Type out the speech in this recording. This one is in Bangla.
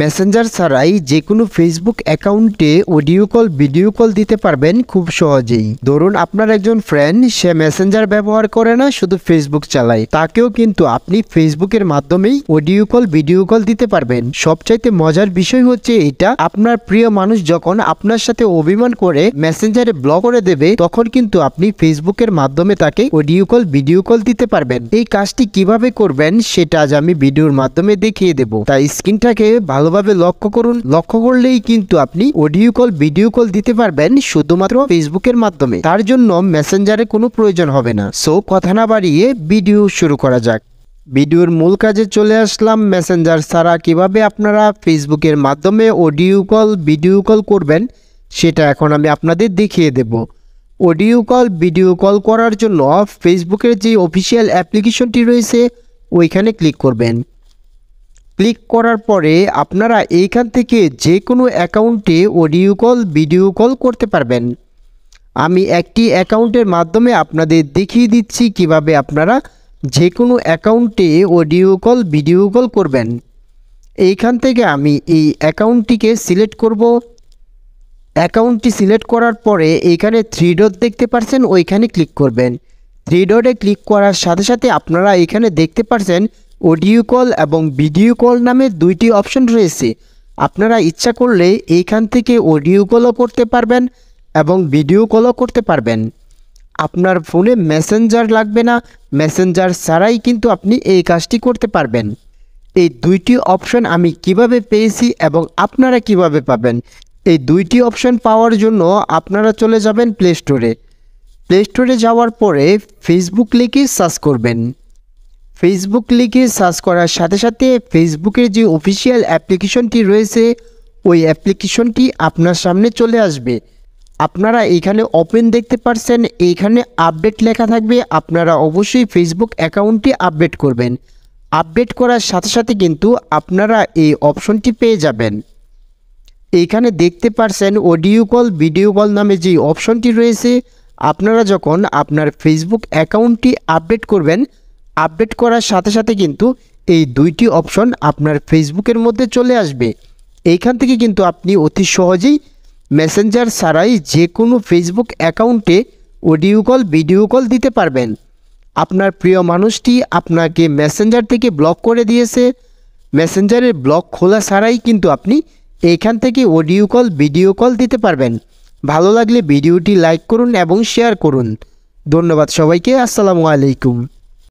মেসেঞ্জার ছাড়াই যে কোনো ফেসবুক অ্যাকাউন্টে অডিও কল ভিডিও কল দিতে পারবেন খুব সহজেই ধরুন আপনার একজন ফ্রেন্ড সে মেসেঞ্জার ব্যবহার করে না শুধু ফেসবুক চালায় তাকেও কিন্তু আপনি ফেসবুকের মাধ্যমেই অডিও কল ভিডিও কল দিতে পারবেন সবচাইতে মজার বিষয় হচ্ছে এটা আপনার প্রিয় মানুষ যখন আপনার সাথে অভিমান করে মেসেঞ্জারে ব্লক করে দেবে তখন কিন্তু আপনি ফেসবুকের মাধ্যমে তাকে অডিও কল ভিডিও কল দিতে পারবেন এই কাজটি কিভাবে করবেন সেটা আজ আমি ভিডিওর মাধ্যমে দেখিয়ে দেব তাই স্ক্রিনটাকে ভালোভাবে লক্ষ্য করুন লক্ষ্য করলেই কিন্তু আপনি অডিও কল ভিডিও কল দিতে পারবেন শুধুমাত্র ফেসবুকের মাধ্যমে তার জন্য মেসেঞ্জারে কোনো প্রয়োজন হবে না সো কথা না বাড়িয়ে ভিডিও শুরু করা যাক ভিডিওর মূল কাজে চলে আসলাম মেসেঞ্জার ছাড়া কিভাবে আপনারা ফেসবুকের মাধ্যমে অডিও কল ভিডিও কল করবেন সেটা এখন আমি আপনাদের দেখিয়ে দেব অডিও কল ভিডিও কল করার জন্য ফেসবুকের যে অফিসিয়াল অ্যাপ্লিকেশনটি রয়েছে ওইখানে ক্লিক করবেন ক্লিক করার পরে আপনারা এইখান থেকে যে কোনো অ্যাকাউন্টে অডিও কল ভিডিও কল করতে পারবেন আমি একটি অ্যাকাউন্টের মাধ্যমে আপনাদের দেখিয়ে দিচ্ছি কিভাবে আপনারা যে কোনো অ্যাকাউন্টে অডিও কল ভিডিও কল করবেন এইখান থেকে আমি এই অ্যাকাউন্টটিকে সিলেক্ট করব অ্যাকাউন্টটি সিলেক্ট করার পরে এইখানে থ্রি ডট দেখতে পারছেন ওইখানে ক্লিক করবেন থ্রি ডটে ক্লিক করার সাথে সাথে আপনারা এখানে দেখতে পারছেন অডিও কল এবং ভিডিও কল নামে দুইটি অপশন রয়েছে আপনারা ইচ্ছা করলে এইখান থেকে অডিও কলও করতে পারবেন এবং ভিডিও কলও করতে পারবেন আপনার ফোনে মেসেঞ্জার লাগবে না মেসেঞ্জার ছাড়াই কিন্তু আপনি এই কাজটি করতে পারবেন এই দুইটি অপশন আমি কিভাবে পেয়েছি এবং আপনারা কিভাবে পাবেন এই দুইটি অপশন পাওয়ার জন্য আপনারা চলে যাবেন প্লে স্টোরে প্লে স্টোরে যাওয়ার পরে ফেসবুক লিখে সার্চ করবেন ফেসবুক লিখে সার্চ করার সাথে সাথে ফেসবুকের যে অফিসিয়াল অ্যাপ্লিকেশনটি রয়েছে ওই অ্যাপ্লিকেশনটি আপনার সামনে চলে আসবে আপনারা এখানে ওপেন দেখতে পারছেন এইখানে আপডেট লেখা থাকবে আপনারা অবশ্যই ফেসবুক অ্যাকাউন্টটি আপডেট করবেন আপডেট করার সাথে সাথে কিন্তু আপনারা এই অপশনটি পেয়ে যাবেন এইখানে দেখতে পারছেন অডিও কল ভিডিও কল নামে যে অপশনটি রয়েছে আপনারা যখন আপনার ফেসবুক অ্যাকাউন্টটি আপডেট করবেন আপডেট করার সাথে সাথে কিন্তু এই দুইটি অপশন আপনার ফেসবুকের মধ্যে চলে আসবে এইখান থেকে কিন্তু আপনি অতি সহজেই মেসেঞ্জার ছাড়াই যে কোনো ফেসবুক অ্যাকাউন্টে অডিও কল ভিডিও কল দিতে পারবেন আপনার প্রিয় মানুষটি আপনাকে মেসেঞ্জার থেকে ব্লক করে দিয়েছে মেসেঞ্জারের ব্লক খোলা ছাড়াই কিন্তু আপনি এইখান থেকে অডিও কল ভিডিও কল দিতে পারবেন ভালো লাগলে ভিডিওটি লাইক করুন এবং শেয়ার করুন ধন্যবাদ সবাইকে আসসালামু আলাইকুম